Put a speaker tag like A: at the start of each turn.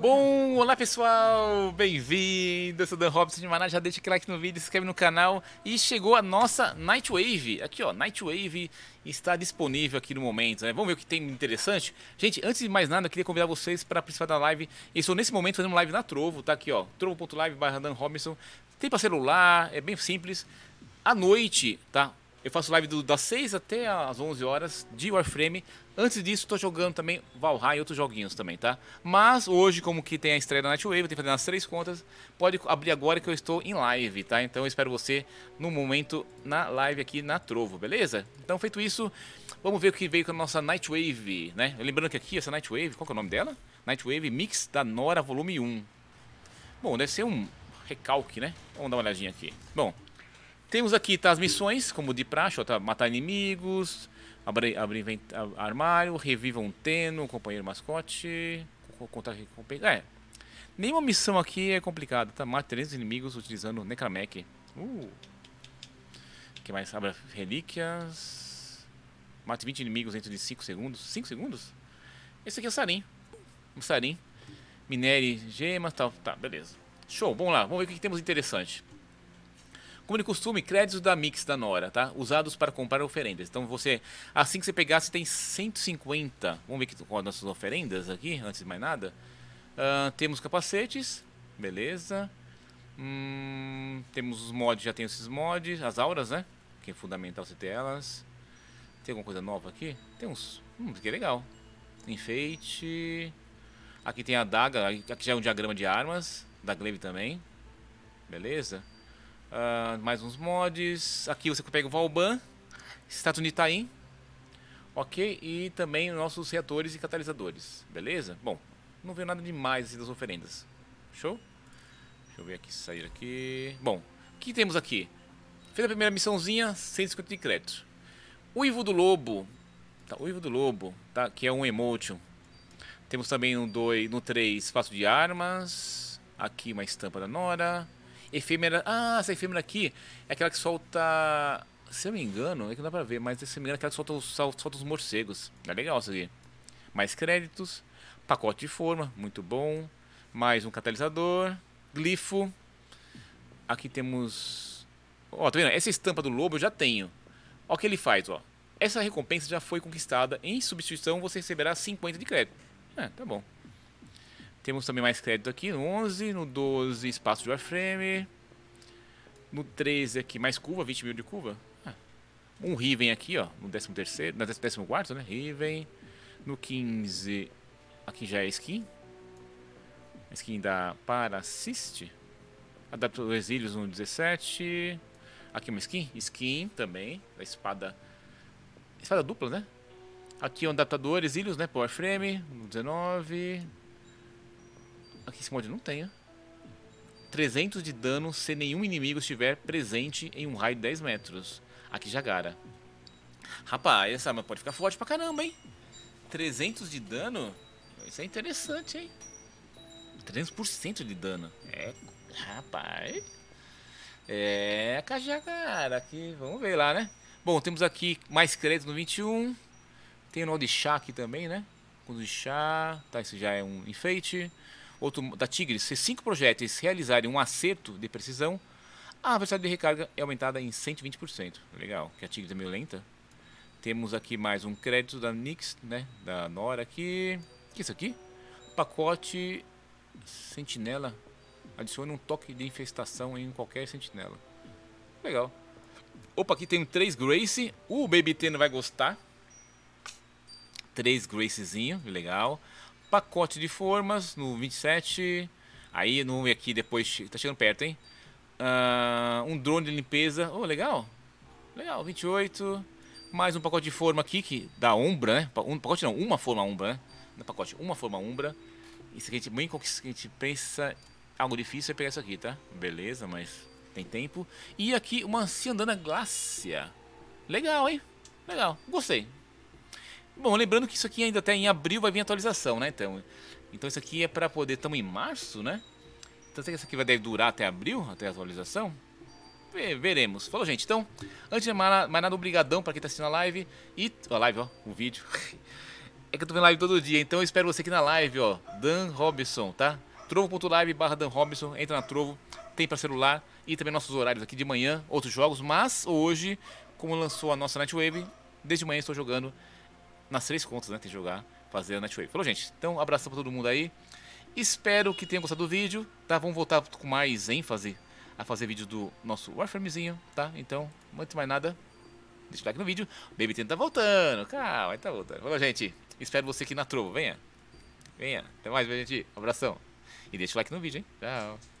A: Bom, olá pessoal, bem-vindo, eu sou Dan Robson de Maná, já deixa aquele like no vídeo, se inscreve no canal e chegou a nossa Nightwave, aqui ó, Nightwave está disponível aqui no momento, né? vamos ver o que tem interessante. Gente, antes de mais nada, eu queria convidar vocês para participar da live, eu estou nesse momento fazendo live na Trovo, tá aqui ó, trovo.live barra Dan Robson, tem para celular, é bem simples, à noite, tá? Eu faço live do, das 6 até as 11 horas de Warframe. Antes disso, estou jogando também Valhalla e outros joguinhos também, tá? Mas hoje, como que tem a estreia da Nightwave, eu tenho que fazer as três contas, pode abrir agora que eu estou em live, tá? Então eu espero você no momento na live aqui na Trovo, beleza? Então, feito isso, vamos ver o que veio com a nossa Nightwave, né? Lembrando que aqui, essa Nightwave, qual que é o nome dela? Nightwave Mix da Nora Volume 1. Bom, deve ser um recalque, né? Vamos dar uma olhadinha aqui. Bom, temos aqui tá, as missões, como de praxe, ó, tá, matar inimigos, abrir, armário, reviva um Teno, companheiro mascote, contar recompensa. É, nenhuma missão aqui é complicada, tá? Mate 300 inimigos utilizando Necramec. Uh! que mais? Abra relíquias. Mate 20 inimigos dentro de 5 segundos. 5 segundos? Esse aqui é o Sarim. Um Sarim. minério, gemas, tal. Tá, beleza. Show, vamos lá. Vamos ver o que temos interessante. Como de costume, créditos da Mix da Nora, tá? Usados para comprar oferendas. Então você, assim que você pegar, você tem 150. Vamos ver que com as nossas oferendas aqui, antes de mais nada. Uh, temos capacetes, beleza. Hum, temos os mods, já tem esses mods. As auras, né? Que é fundamental você ter elas. Tem alguma coisa nova aqui? Tem uns. Hum, que é legal. Enfeite. Aqui tem a daga, aqui já é um diagrama de armas. Da Glaive também. Beleza? Uh, mais uns mods. Aqui você pega o Valban, status de tá Ok, e também nossos reatores e catalisadores, beleza? Bom, não veio nada demais assim, das oferendas. Show? Deixa eu ver aqui, sair aqui. Bom, o que temos aqui? Fez a primeira missãozinha, 150 de crédito. O Ivo do Lobo. Tá, o Ivo do Lobo, tá, que é um emotion. Temos também no 2, no 3, espaço de armas. Aqui uma estampa da Nora efêmera. Ah, essa efêmera aqui é aquela que solta. Se eu me engano, é que não dá pra ver, mas se eu me engano é aquela que solta os, solta os morcegos. É legal isso aqui. Mais créditos. Pacote de forma, muito bom. Mais um catalisador. Glifo. Aqui temos. Ó, oh, tá vendo? Essa estampa do lobo eu já tenho. Ó, o que ele faz, ó. Essa recompensa já foi conquistada. Em substituição, você receberá 50 de crédito. É, tá bom. Temos também mais crédito aqui no 11, no 12 espaço de warframe. No 13 aqui mais curva, 20 mil de curva. Ah. Um Riven aqui, ó, no 13º, no 14 né? Riven. No 15, aqui já é skin. Skin da Parasist. adaptadores exílios no 17. Aqui uma skin, skin também, da espada espada dupla, né? Aqui um adaptador exílios, né, powerframe no 19. Aqui esse mod não tem, 300 de dano se nenhum inimigo estiver presente em um raio de 10 metros. Aqui Jagara. Rapaz, essa arma pode ficar forte pra caramba, hein? 300 de dano? Isso é interessante, hein? 300% de dano. É, rapaz. É, Cajagara aqui. Vamos ver lá, né? Bom, temos aqui mais crédito no 21. Tem o nó de chá aqui também, né? Com o chá. Tá, isso já é um enfeite outro, da Tigre, se cinco projéteis realizarem um acerto de precisão, a velocidade de recarga é aumentada em 120%. Legal, que a Tigre é meio lenta. Temos aqui mais um crédito da Nix, né? Da Nora aqui. O que é isso aqui? Pacote Sentinela. Adiciona um toque de infestação em qualquer sentinela. Legal. Opa, aqui tem três Grace. Uh, o Baby T não vai gostar. Três Gracezinho, legal pacote de formas no 27. Aí no aqui depois. Tá chegando perto, hein? Uh, um drone de limpeza. Oh, legal. Legal, 28. Mais um pacote de forma aqui que dá Umbra, né? Um pacote não, uma forma Umbra, né? Não é pacote, uma forma Umbra. Isso aqui a gente bem a gente pensa algo difícil é pegar isso aqui, tá? Beleza, mas tem tempo. E aqui uma Ciandana Glácia. Legal, hein? Legal. Gostei. Bom, lembrando que isso aqui ainda até tá em abril vai vir atualização, né? Então, então isso aqui é para poder. Estamos em março, né? Então será que isso aqui vai deve durar até abril, até a atualização? veremos. Falou, gente. Então, antes de mais nada, obrigadão pra quem tá assistindo a live. E. Ó, a live, ó, o vídeo. é que eu tô vendo live todo dia, então eu espero você aqui na live, ó. Dan Robson, tá? Trovo.live barra Dan Robson, entra na Trovo, tem pra celular e também nossos horários aqui de manhã, outros jogos, mas hoje, como lançou a nossa Nightwave, desde manhã estou jogando nas três contas, né? Tem que jogar, fazer a netway. Falou, gente. Então, um abração pra todo mundo aí. Espero que tenham gostado do vídeo, tá? Vamos voltar com mais ênfase a fazer vídeo do nosso Warframezinho, tá? Então, muito mais nada, deixa o like no vídeo. Baby Tenta tá voltando, calma, tá voltando. Falou, gente. Espero você aqui na Trovo, venha. Venha. Até mais, gente. Um abração. E deixa o like no vídeo, hein? Tchau.